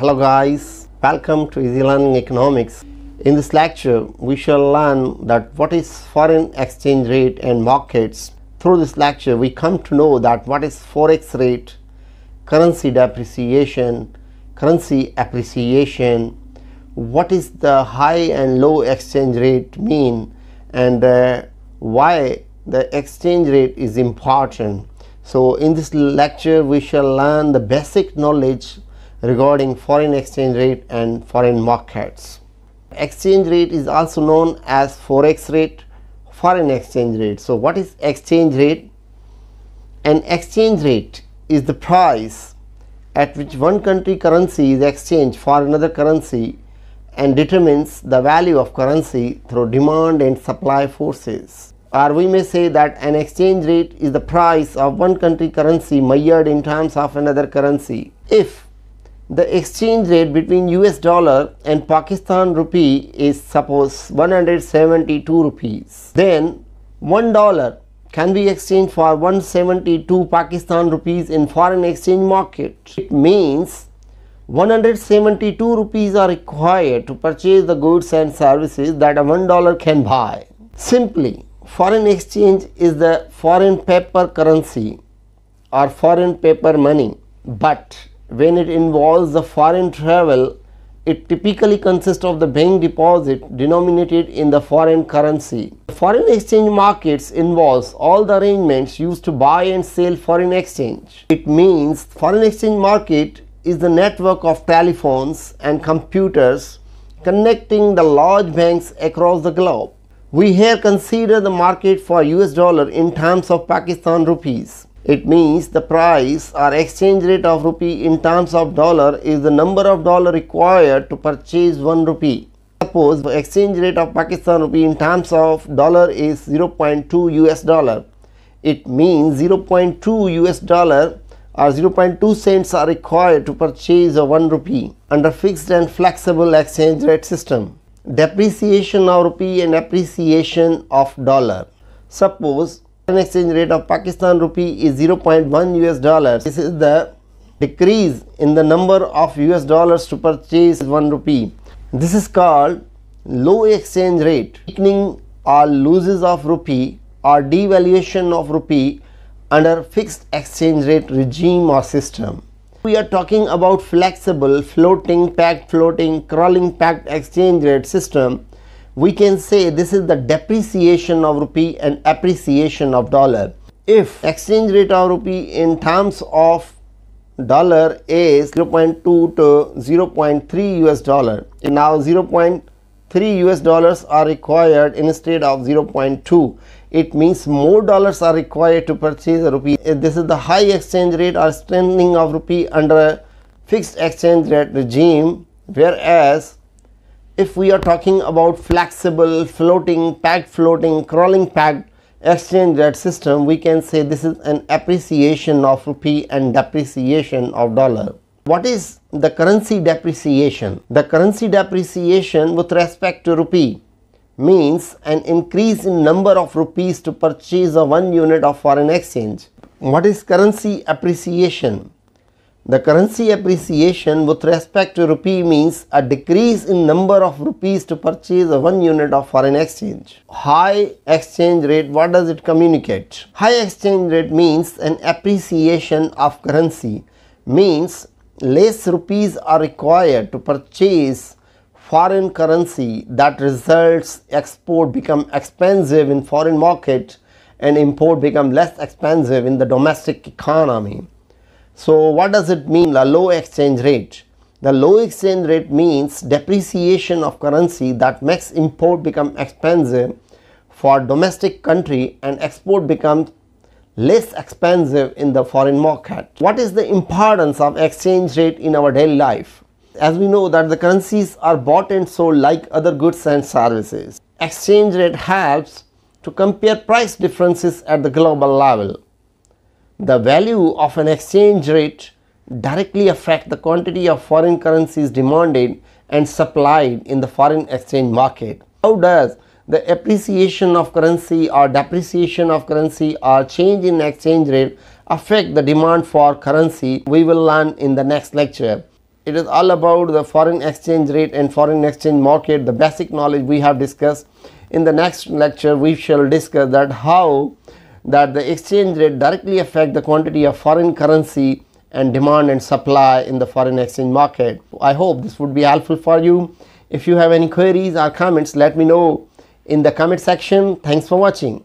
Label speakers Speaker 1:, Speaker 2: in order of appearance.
Speaker 1: Hello guys, welcome to Easy Learning Economics. In this lecture, we shall learn that what is foreign exchange rate and markets. Through this lecture, we come to know that what is forex rate, currency depreciation, currency appreciation, what is the high and low exchange rate mean and uh, why the exchange rate is important. So in this lecture, we shall learn the basic knowledge regarding foreign exchange rate and foreign markets. Exchange rate is also known as forex rate, foreign exchange rate. So what is exchange rate? An exchange rate is the price at which one country currency is exchanged for another currency and determines the value of currency through demand and supply forces. Or we may say that an exchange rate is the price of one country currency measured in terms of another currency if the exchange rate between US dollar and Pakistan rupee is suppose 172 rupees then 1 dollar can be exchanged for 172 Pakistan rupees in foreign exchange market it means 172 rupees are required to purchase the goods and services that a 1 dollar can buy simply foreign exchange is the foreign paper currency or foreign paper money but when it involves the foreign travel, it typically consists of the bank deposit denominated in the foreign currency. The foreign exchange markets involves all the arrangements used to buy and sell foreign exchange. It means foreign exchange market is the network of telephones and computers connecting the large banks across the globe. We here consider the market for US dollar in terms of Pakistan rupees. It means the price or exchange rate of rupee in terms of dollar is the number of dollar required to purchase 1 rupee. Suppose the exchange rate of Pakistan rupee in terms of dollar is 0.2 US dollar. It means 0.2 US dollar or 0.2 cents are required to purchase a 1 rupee under fixed and flexible exchange rate system. Depreciation of rupee and appreciation of dollar. Suppose Foreign exchange rate of Pakistan rupee is 0.1 US dollars. This is the decrease in the number of US dollars to purchase 1 rupee. This is called low exchange rate. Weakening or losses of rupee or devaluation of rupee under fixed exchange rate regime or system. We are talking about flexible, floating, packed floating, crawling packed exchange rate system we can say this is the depreciation of rupee and appreciation of dollar. If exchange rate of rupee in terms of dollar is 0.2 to 0.3 US dollar. And now 0.3 US dollars are required instead of 0.2. It means more dollars are required to purchase a rupee. If this is the high exchange rate or strengthening of rupee under a fixed exchange rate regime whereas if we are talking about flexible, floating, packed floating, crawling packed exchange rate system, we can say this is an appreciation of rupee and depreciation of dollar. What is the currency depreciation? The currency depreciation with respect to rupee means an increase in number of rupees to purchase a one unit of foreign exchange. What is currency appreciation? The currency appreciation with respect to rupee means a decrease in number of rupees to purchase one unit of foreign exchange. High exchange rate, what does it communicate? High exchange rate means an appreciation of currency, means less rupees are required to purchase foreign currency that results export become expensive in foreign market and import become less expensive in the domestic economy. So what does it mean a low exchange rate? The low exchange rate means depreciation of currency that makes import become expensive for domestic country and export becomes less expensive in the foreign market. What is the importance of exchange rate in our daily life? As we know that the currencies are bought and sold like other goods and services. Exchange rate helps to compare price differences at the global level the value of an exchange rate directly affect the quantity of foreign currencies demanded and supplied in the foreign exchange market. How does the appreciation of currency or depreciation of currency or change in exchange rate affect the demand for currency we will learn in the next lecture. It is all about the foreign exchange rate and foreign exchange market the basic knowledge we have discussed. In the next lecture we shall discuss that how that the exchange rate directly affect the quantity of foreign currency and demand and supply in the foreign exchange market. I hope this would be helpful for you. If you have any queries or comments, let me know in the comment section. Thanks for watching.